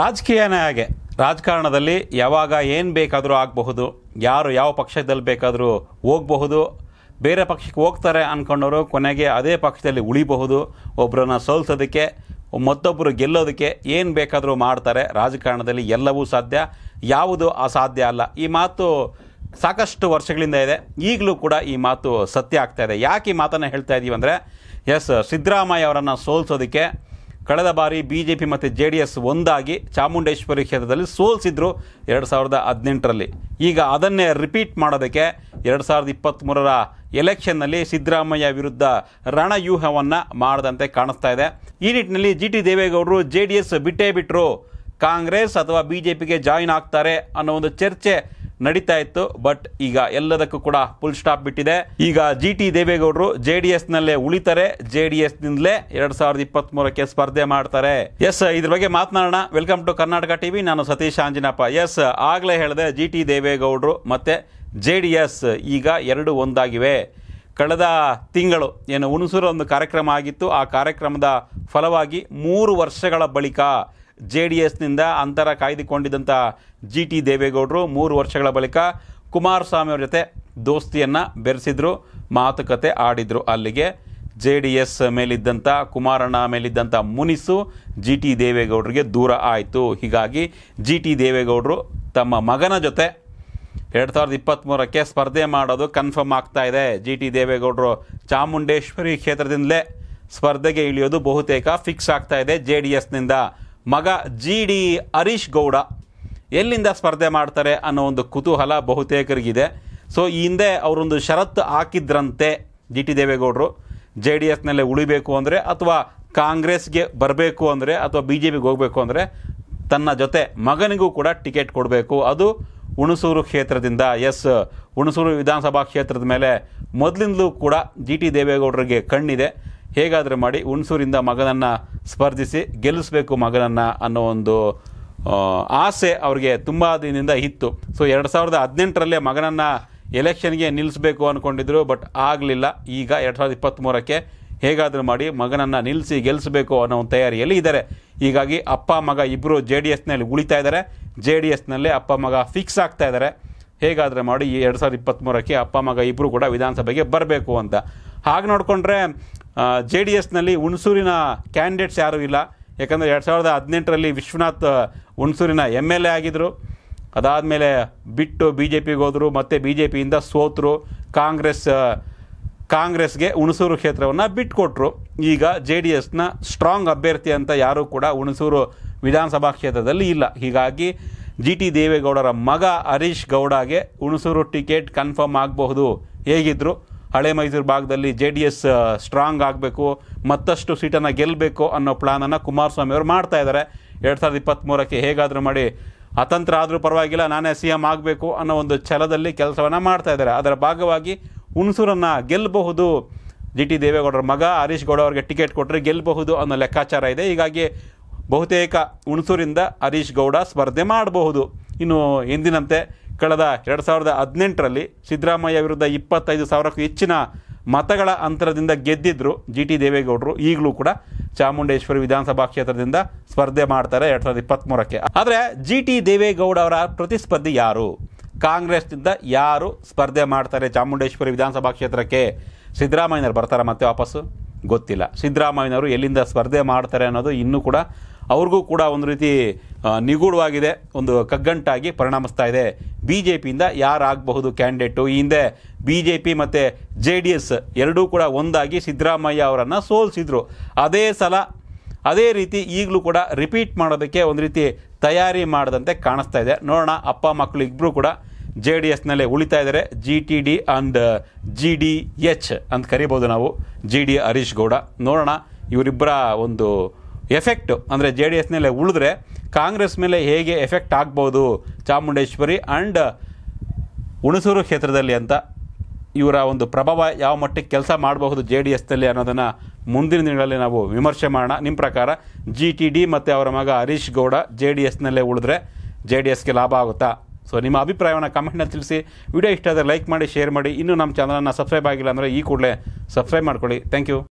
ರಾಜಕೀಯನೇ ಹಾಗೆ ರಾಜಕಾರಣದಲ್ಲಿ ಯಾವಾಗ ಏನು ಬೇಕಾದರೂ ಆಗಬಹುದು ಯಾರು ಯಾವ ಪಕ್ಷದಲ್ಲಿ ಬೇಕಾದರೂ ಹೋಗಬಹುದು ಬೇರೆ ಪಕ್ಷಕ್ಕೆ ಹೋಗ್ತಾರೆ ಅಂದ್ಕೊಂಡವರು ಕೊನೆಗೆ ಅದೇ ಪಕ್ಷದಲ್ಲಿ ಉಳಿಬಹುದು ಒಬ್ಬರನ್ನು ಸೋಲ್ಸೋದಕ್ಕೆ ಮತ್ತೊಬ್ಬರು ಗೆಲ್ಲೋದಕ್ಕೆ ಏನು ಬೇಕಾದರೂ ಮಾಡ್ತಾರೆ ರಾಜಕಾರಣದಲ್ಲಿ ಎಲ್ಲವೂ ಸಾಧ್ಯ ಯಾವುದು ಅಸಾಧ್ಯ ಅಲ್ಲ ಈ ಮಾತು ಸಾಕಷ್ಟು ವರ್ಷಗಳಿಂದ ಇದೆ ಈಗಲೂ ಕೂಡ ಈ ಮಾತು ಸತ್ಯ ಆಗ್ತಾ ಇದೆ ಯಾಕೆ ಈ ಮಾತನ್ನು ಹೇಳ್ತಾ ಇದ್ದೀವಿ ಅಂದರೆ ಎಸ್ ಸಿದ್ದರಾಮಯ್ಯ ಅವರನ್ನು ಸೋಲ್ಸೋದಕ್ಕೆ ಕಳೆದ ಬಾರಿ ಬಿ ಜೆ ಪಿ ಮತ್ತು ಜೆ ಡಿ ಎಸ್ ಒಂದಾಗಿ ಚಾಮುಂಡೇಶ್ವರಿ ಕ್ಷೇತ್ರದಲ್ಲಿ ಸೋಲಿಸಿದ್ರು ಎರಡು ಸಾವಿರದ ಹದಿನೆಂಟರಲ್ಲಿ ಈಗ ಅದನ್ನೇ ರಿಪೀಟ್ ಮಾಡೋದಕ್ಕೆ ಎರಡು ಸಾವಿರದ ಇಪ್ಪತ್ತ್ಮೂರರ ಎಲೆಕ್ಷನ್ನಲ್ಲಿ ಸಿದ್ದರಾಮಯ್ಯ ವಿರುದ್ಧ ರಣವ್ಯೂಹವನ್ನು ಮಾಡದಂತೆ ಕಾಣಿಸ್ತಾ ಇದೆ ಈ ನಿಟ್ಟಿನಲ್ಲಿ ಜಿ ಟಿ ದೇವೇಗೌಡರು ಜೆ ಡಿ ಎಸ್ ಬಿಟ್ಟೇ ಬಿಟ್ಟರು ಕಾಂಗ್ರೆಸ್ ಅಥವಾ ಬಿ ಜೆ ಪಿಗೆ ಜಾಯಿನ್ ಆಗ್ತಾರೆ ಅನ್ನೋ ಒಂದು ಚರ್ಚೆ ನಡೀತಾ ಇತ್ತು ಬಟ್ ಈಗ ಎಲ್ಲದಕ್ಕೂ ಕೂಡ ಫುಲ್ ಸ್ಟಾಪ್ ಬಿಟ್ಟಿದೆ ಈಗ ಜಿ ಟಿ ದೇವೇಗೌಡರು ಜೆ ಡಿ ಎಸ್ ನಲ್ಲೇ ಉಳಿತಾರೆ ಜೆ ಡಿ ಎಸ್ ನಿಂದಲೇ ಎರಡ್ ಸಾವಿರದ ಇಪ್ಪತ್ತ್ ಮೂರಕ್ಕೆ ಸ್ಪರ್ಧೆ ಮಾಡ್ತಾರೆ ಎಸ್ ಇದ್ರ ಬಗ್ಗೆ ಮಾತನಾಡೋಣ ವೆಲ್ಕಮ್ ಟು ಕರ್ನಾಟಕ ಟಿವಿ ನಾನು ಸತೀಶ್ ಆಂಜಿನಪ್ಪ ಎಸ್ ಆಗ್ಲೇ ಹೇಳಿದೆ ಜಿ ಟಿ ದೇವೇಗೌಡರು ಮತ್ತೆ ಜೆ ಡಿ ಎಸ್ ಈಗ ಎರಡು ಒಂದಾಗಿವೆ ಕಳೆದ ತಿಂಗಳು ಏನು ಹುಣಸೂರ ಒಂದು ಕಾರ್ಯಕ್ರಮ ಆಗಿತ್ತು ಆ ಕಾರ್ಯಕ್ರಮದ ಫಲವಾಗಿ ಮೂರು ವರ್ಷಗಳ ಬಳಿಕ ಜೆ ಡಿ ಎಸ್ನಿಂದ ಅಂತರ ಕಾಯ್ದುಕೊಂಡಿದ್ದಂಥ ಜಿ ಟಿ ದೇವೇಗೌಡರು ಮೂರು ವರ್ಷಗಳ ಬಳಿಕ ಕುಮಾರಸ್ವಾಮಿ ಅವರ ಜೊತೆ ದೋಸ್ತಿಯನ್ನು ಬೆರೆಸಿದ್ರು ಮಾತುಕತೆ ಆಡಿದರು ಅಲ್ಲಿಗೆ ಜೆ ಡಿ ಎಸ್ ಮೇಲಿದ್ದಂಥ ಕುಮಾರಣ್ಣ ಮೇಲಿದ್ದಂಥ ಮುನಿಸು ಜಿ ಟಿ ದೇವೇಗೌಡರಿಗೆ ದೂರ ಆಯಿತು ಹೀಗಾಗಿ ಜಿ ಟಿ ದೇವೇಗೌಡರು ತಮ್ಮ ಮಗನ ಜೊತೆ ಎರಡು ಸಾವಿರದ ಇಪ್ಪತ್ತ್ಮೂರಕ್ಕೆ ಸ್ಪರ್ಧೆ ಮಾಡೋದು ಕನ್ಫರ್ಮ್ ಆಗ್ತಾ ಇದೆ ಜಿ ಟಿ ದೇವೇಗೌಡರು ಚಾಮುಂಡೇಶ್ವರಿ ಕ್ಷೇತ್ರದಿಂದಲೇ ಸ್ಪರ್ಧೆಗೆ ಇಳಿಯೋದು ಬಹುತೇಕ ಫಿಕ್ಸ್ ಆಗ್ತಾ ಇದೆ ಜೆ ಡಿ ಎಸ್ನಿಂದ ಮಗ ಜಿ ಡಿ ಹರೀಶ್ ಗೌಡ ಎಲ್ಲಿಂದ ಸ್ಪರ್ಧೆ ಮಾಡ್ತಾರೆ ಅನ್ನೋ ಒಂದು ಕುತೂಹಲ ಬಹುತೇಕರಿಗಿದೆ ಸೊ ಈ ಹಿಂದೆ ಅವರೊಂದು ಷರತ್ತು ಹಾಕಿದ್ರಂತೆ ಜಿ ಟಿ ದೇವೇಗೌಡರು ಜೆ ಡಿ ಎಸ್ನಲ್ಲೇ ಉಳಿಬೇಕು ಅಂದರೆ ಅಥವಾ ಕಾಂಗ್ರೆಸ್ಗೆ ಬರಬೇಕು ಅಂದರೆ ಅಥವಾ ಬಿ ಜೆ ಪಿಗೆ ಹೋಗಬೇಕು ಅಂದರೆ ತನ್ನ ಜೊತೆ ಮಗನಿಗೂ ಕೂಡ ಟಿಕೆಟ್ ಕೊಡಬೇಕು ಅದು ಹುಣಸೂರು ಕ್ಷೇತ್ರದಿಂದ ಎಸ್ ಹುಣಸೂರು ವಿಧಾನಸಭಾ ಕ್ಷೇತ್ರದ ಮೇಲೆ ಮೊದಲಿಂದಲೂ ಕೂಡ ಜಿ ಟಿ ದೇವೇಗೌಡರಿಗೆ ಕಣ್ಣಿದೆ ಹೇಗಾದರೆ ಮಾಡಿ ಹುಣಸೂರಿಂದ ಮಗನನ್ನು ಸ್ಪರ್ಧಿಸಿ ಗೆಲ್ಲಿಸಬೇಕು ಮಗನನ್ನು ಅನ್ನೋ ಒಂದು ಆಸೆ ಅವರಿಗೆ ತುಂಬ ದಿನದಿಂದ ಇತ್ತು ಸೊ ಎರಡು ಸಾವಿರದ ಹದಿನೆಂಟರಲ್ಲೇ ಮಗನನ್ನು ಎಲೆಕ್ಷನ್ಗೆ ನಿಲ್ಲಿಸಬೇಕು ಅಂದ್ಕೊಂಡಿದ್ರು ಬಟ್ ಆಗಲಿಲ್ಲ ಈಗ ಎರಡು ಸಾವಿರದ ಇಪ್ಪತ್ತ್ಮೂರಕ್ಕೆ ಹೇಗಾದರೂ ಮಾಡಿ ಮಗನನ್ನು ನಿಲ್ಲಿಸಿ ಗೆಲ್ಲಿಸಬೇಕು ಅನ್ನೋ ಒಂದು ತಯಾರಿಯಲ್ಲಿ ಇದ್ದಾರೆ ಹೀಗಾಗಿ ಅಪ್ಪ ಮಗ ಇಬ್ಬರು ಜೆ ಡಿ ಎಸ್ನಲ್ಲಿ ಉಳಿತಾ ಇದ್ದಾರೆ ಜೆ ಡಿ ಎಸ್ನಲ್ಲಿ ಅಪ್ಪ ಮಗ ಫಿಕ್ಸ್ ಆಗ್ತಾ ಇದ್ದಾರೆ ಹೇಗಾದರೆ ಮಾಡಿ ಈ ಎರಡು ಸಾವಿರದ ಇಪ್ಪತ್ತ್ಮೂರಕ್ಕೆ ಅಪ್ಪ ಮಗ ಇಬ್ಬರು ಕೂಡ ವಿಧಾನಸಭೆಗೆ ಬರಬೇಕು ಅಂತ ಹಾಗೆ ನೋಡಿಕೊಂಡ್ರೆ ಜೆ ಡಿ ಎಸ್ನಲ್ಲಿ ಹುಣಸೂರಿನ ಕ್ಯಾಂಡಿಡೇಟ್ಸ್ ಯಾರೂ ಇಲ್ಲ ಯಾಕಂದರೆ ಎರಡು ಸಾವಿರದ ಹದಿನೆಂಟರಲ್ಲಿ ವಿಶ್ವನಾಥ್ ಹುಣಸೂರಿನ ಎಮ್ ಎಲ್ ಎ ಆಗಿದ್ದರು ಅದಾದಮೇಲೆ ಬಿಟ್ಟು ಬಿ ಜೆ ಪಿಗೆ ಹೋದರು ಮತ್ತು ಬಿ ಜೆ ಪಿಯಿಂದ ಸೋತರು ಕಾಂಗ್ರೆಸ್ ಕಾಂಗ್ರೆಸ್ಗೆ ಹುಣಸೂರು ಕ್ಷೇತ್ರವನ್ನು ಬಿಟ್ಟುಕೊಟ್ರು ಈಗ ಜೆ ಡಿ ಎಸ್ನ ಸ್ಟ್ರಾಂಗ್ ಅಭ್ಯರ್ಥಿ ಅಂತ ಯಾರೂ ಕೂಡ ಹುಣಸೂರು ವಿಧಾನಸಭಾ ಕ್ಷೇತ್ರದಲ್ಲಿ ಇಲ್ಲ ಹೀಗಾಗಿ ಜಿ ಟಿ ದೇವೇಗೌಡರ ಮಗ ಹರೀಶ್ ಗೌಡಗೆ ಹುಣಸೂರು ಟಿಕೆಟ್ ಕನ್ಫರ್ಮ್ ಆಗಬಹುದು ಹೇಗಿದ್ದರು ಹಳೆ ಮೈಸೂರು ಭಾಗದಲ್ಲಿ ಜೆ ಡಿ ಎಸ್ ಸ್ಟ್ರಾಂಗ್ ಆಗಬೇಕು ಮತ್ತಷ್ಟು ಸೀಟನ್ನು ಗೆಲ್ಲಬೇಕು ಅನ್ನೋ ಪ್ಲಾನನ್ನು ಕುಮಾರಸ್ವಾಮಿ ಅವರು ಮಾಡ್ತಾ ಇದ್ದಾರೆ ಎರಡು ಸಾವಿರದ ಇಪ್ಪತ್ತ್ಮೂರಕ್ಕೆ ಹೇಗಾದರೂ ಮಾಡಿ ಅತಂತ್ರ ಆದರೂ ಪರವಾಗಿಲ್ಲ ನಾನೇ ಸಿ ಎಂ ಆಗಬೇಕು ಅನ್ನೋ ಒಂದು ಛಲದಲ್ಲಿ ಕೆಲಸವನ್ನು ಮಾಡ್ತಾ ಇದ್ದಾರೆ ಅದರ ಭಾಗವಾಗಿ ಹುಣಸೂರನ್ನು ಗೆಲ್ಲಬಹುದು ಜಿ ಟಿ ದೇವೇಗೌಡರ ಮಗ ಹರೀಶ್ ಗೌಡ ಅವರಿಗೆ ಟಿಕೆಟ್ ಕೊಟ್ಟರೆ ಗೆಲ್ಲಬಹುದು ಅನ್ನೋ ಲೆಕ್ಕಾಚಾರ ಇದೆ ಹೀಗಾಗಿ ಬಹುತೇಕ ಹುಣಸೂರಿಂದ ಹರೀಶ್ ಗೌಡ ಸ್ಪರ್ಧೆ ಮಾಡಬಹುದು ಇನ್ನು ಎಂದಿನಂತೆ ಕಳೆದ ಎರಡು ಸಾವಿರದ ಹದಿನೆಂಟರಲ್ಲಿ ಸಿದ್ದರಾಮಯ್ಯ ವಿರುದ್ಧ ಇಪ್ಪತ್ತೈದು ಸಾವಿರಕ್ಕೂ ಹೆಚ್ಚಿನ ಮತಗಳ ಅಂತರದಿಂದ ಗೆದ್ದಿದ್ರು ಜಿ ಟಿ ದೇವೇಗೌಡರು ಈಗಲೂ ಕೂಡ ಚಾಮುಂಡೇಶ್ವರಿ ವಿಧಾನಸಭಾ ಕ್ಷೇತ್ರದಿಂದ ಸ್ಪರ್ಧೆ ಮಾಡ್ತಾರೆ ಎರಡು ಸಾವಿರದ ಇಪ್ಪತ್ತ್ಮೂರಕ್ಕೆ ಆದರೆ ಜಿ ಟಿ ದೇವೇಗೌಡ ಅವರ ಪ್ರತಿಸ್ಪರ್ಧಿ ಯಾರು ಕಾಂಗ್ರೆಸ್ನಿಂದ ಯಾರು ಸ್ಪರ್ಧೆ ಮಾಡ್ತಾರೆ ಚಾಮುಂಡೇಶ್ವರಿ ವಿಧಾನಸಭಾ ಕ್ಷೇತ್ರಕ್ಕೆ ಸಿದ್ದರಾಮಯ್ಯನವರು ಬರ್ತಾರೆ ಮತ್ತೆ ವಾಪಸ್ಸು ಗೊತ್ತಿಲ್ಲ ಸಿದ್ದರಾಮಯ್ಯನವರು ಎಲ್ಲಿಂದ ಸ್ಪರ್ಧೆ ಮಾಡ್ತಾರೆ ಅನ್ನೋದು ಇನ್ನೂ ಕೂಡ ಅವ್ರಿಗೂ ಕೂಡ ಒಂದು ರೀತಿ ನಿಗೂಢವಾಗಿದೆ ಒಂದು ಕಗ್ಗಂಟಾಗಿ ಪರಿಣಾಮಿಸ್ತಾ ಇದೆ ಬಿ ಜೆ ಪಿಯಿಂದ ಯಾರಾಗಬಹುದು ಕ್ಯಾಂಡಿಡೇಟು ಈ ಹಿಂದೆ ಬಿ ಜೆ ಪಿ ಮತ್ತು ಜೆ ಡಿ ಎಸ್ ಎರಡೂ ಕೂಡ ಒಂದಾಗಿ ಸಿದ್ದರಾಮಯ್ಯ ಅವರನ್ನು ಸೋಲಿಸಿದರು ಅದೇ ಸಲ ಅದೇ ರೀತಿ ಈಗಲೂ ಕೂಡ ರಿಪೀಟ್ ಮಾಡೋದಕ್ಕೆ ಒಂದು ರೀತಿ ತಯಾರಿ ಮಾಡದಂತೆ ಕಾಣಿಸ್ತಾ ಇದೆ ನೋಡೋಣ ಅಪ್ಪ ಮಕ್ಕಳು ಇಬ್ಬರು ಕೂಡ ಜೆ ಡಿ ಎಸ್ನಲ್ಲೇ ಉಳಿತಾ ಇದ್ದಾರೆ G T D and G D H ಅಂತ ಕರಿಬೋದು ನಾವು ಜಿ ಡಿ ಹರೀಶ್ ಗೌಡ ನೋಡೋಣ ಇವರಿಬ್ಬರ ಒಂದು ಎಫೆಕ್ಟ್ ಅಂದರೆ ಜೆ ಡಿ ಎಸ್ ಮೇಲೆ ಉಳಿದ್ರೆ ಕಾಂಗ್ರೆಸ್ ಮೇಲೆ ಹೇಗೆ ಎಫೆಕ್ಟ್ ಆಗ್ಬೋದು ಚಾಮುಂಡೇಶ್ವರಿ ಆ್ಯಂಡ್ ಹುಣಸೂರು ಕ್ಷೇತ್ರದಲ್ಲಿ ಅಂತ ಇವರ ಒಂದು ಪ್ರಭಾವ ಯಾವ ಮಟ್ಟಿಗೆ ಕೆಲಸ ಮಾಡಬಹುದು ಜೆ ಡಿ ಎಸ್ನಲ್ಲಿ ಅನ್ನೋದನ್ನು ಮುಂದಿನ ದಿನಗಳಲ್ಲಿ ನಾವು ವಿಮರ್ಶೆ ಮಾಡೋಣ ನಿಮ್ಮ ಪ್ರಕಾರ ಜಿ ಟಿ ಡಿ ಮತ್ತು ಅವರ ಮಗ ಹರೀಶ್ ಗೌಡ ಜೆ ಡಿ ಎಸ್ನಲ್ಲೇ ಉಳಿದ್ರೆ ಜೆ ಡಿ ಎಸ್ಗೆ ಲಾಭ ಆಗುತ್ತಾ ಸೊ ನಿಮ್ಮ ಅಭಿಪ್ರಾಯವನ್ನು ಕಮೆಂಟ್ನಲ್ಲಿ ತಿಳಿಸಿ ವಿಡಿಯೋ ಇಷ್ಟ ಆದರೆ ಲೈಕ್ ಮಾಡಿ ಶೇರ್ ಮಾಡಿ ಇನ್ನೂ ನಮ್ಮ ಚಾನಲನ್ನು ಸಬ್ಸ್ಕ್ರೈಬ್ ಆಗಿಲ್ಲ ಅಂದರೆ ಈ ಕೂಡಲೇ ಸಬ್ಸ್ಕ್ರೈಬ್ ಮಾಡ್ಕೊಳ್ಳಿ ಥ್ಯಾಂಕ್ ಯು